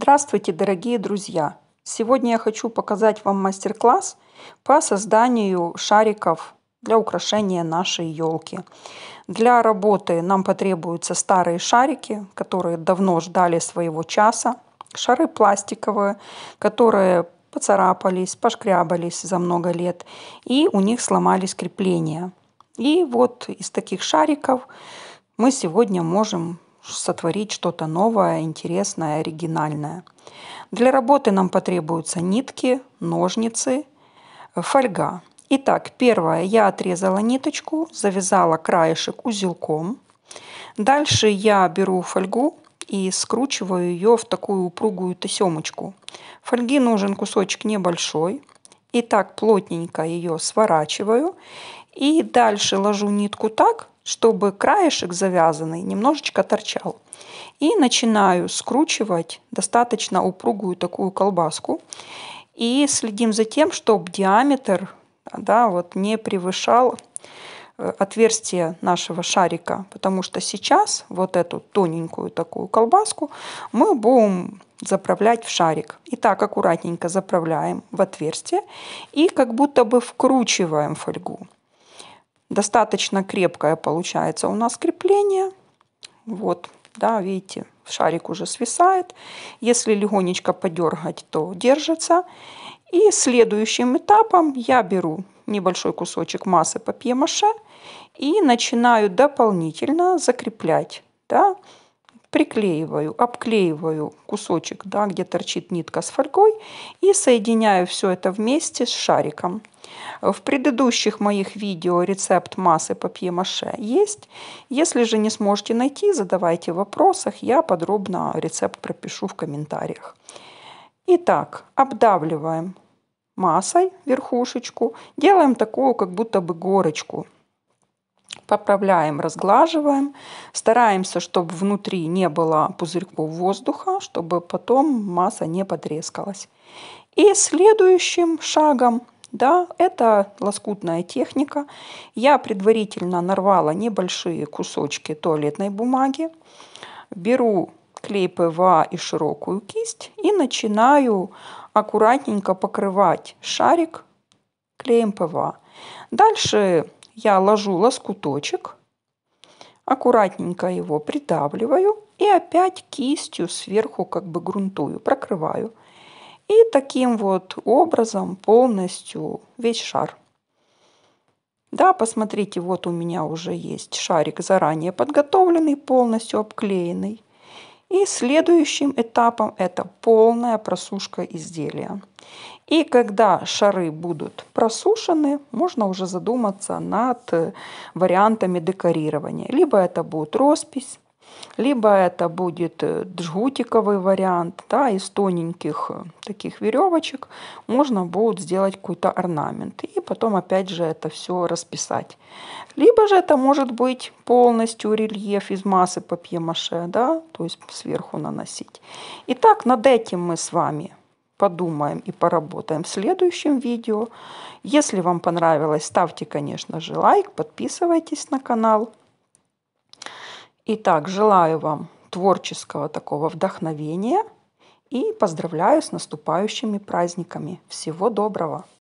Здравствуйте, дорогие друзья! Сегодня я хочу показать вам мастер-класс по созданию шариков для украшения нашей елки. Для работы нам потребуются старые шарики, которые давно ждали своего часа, шары пластиковые, которые поцарапались, пошкрябались за много лет, и у них сломались крепления. И вот из таких шариков мы сегодня можем сотворить что-то новое, интересное, оригинальное. Для работы нам потребуются нитки, ножницы, фольга. Итак, первое, я отрезала ниточку, завязала краешек узелком. Дальше я беру фольгу и скручиваю ее в такую упругую тесемочку. Фольги нужен кусочек небольшой. И так плотненько ее сворачиваю. И дальше ложу нитку так, чтобы краешек завязанный немножечко торчал. И начинаю скручивать достаточно упругую такую колбаску. И следим за тем, чтобы диаметр да, вот не превышал э, отверстие нашего шарика, потому что сейчас вот эту тоненькую такую колбаску мы будем заправлять в шарик. И так аккуратненько заправляем в отверстие и как будто бы вкручиваем фольгу достаточно крепкое получается у нас крепление. Вот, да, видите, шарик уже свисает. Если легонечко подергать, то держится. И следующим этапом я беру небольшой кусочек массы папье-маше и начинаю дополнительно закреплять. Да? приклеиваю, обклеиваю кусочек, да, где торчит нитка с фольгой и соединяю все это вместе с шариком. В предыдущих моих видео рецепт массы папье-маше есть. Если же не сможете найти, задавайте в вопросах, я подробно рецепт пропишу в комментариях. Итак, обдавливаем массой верхушечку, делаем такую как будто бы горочку – поправляем, разглаживаем. Стараемся, чтобы внутри не было пузырьков воздуха, чтобы потом масса не потрескалась. И следующим шагом да, это лоскутная техника. Я предварительно нарвала небольшие кусочки туалетной бумаги. Беру клей ПВА и широкую кисть и начинаю аккуратненько покрывать шарик клеем ПВА. Дальше я ложу лоскуточек, аккуратненько его придавливаю и опять кистью сверху как бы грунтую, прокрываю. И таким вот образом полностью весь шар. Да, посмотрите, вот у меня уже есть шарик заранее подготовленный, полностью обклеенный. И следующим этапом это полная просушка изделия. И когда шары будут просушены, можно уже задуматься над э, вариантами декорирования. Либо это будет роспись, либо это будет э, джгутиковый вариант, да, из тоненьких э, таких веревочек можно будет сделать какой-то орнамент. И потом опять же это все расписать. Либо же это может быть полностью рельеф из массы папье-маше, да, то есть сверху наносить. Итак, над этим мы с вами подумаем и поработаем в следующем видео. Если вам понравилось, ставьте, конечно же, лайк, подписывайтесь на канал. Итак, желаю вам творческого такого вдохновения и поздравляю с наступающими праздниками. Всего доброго!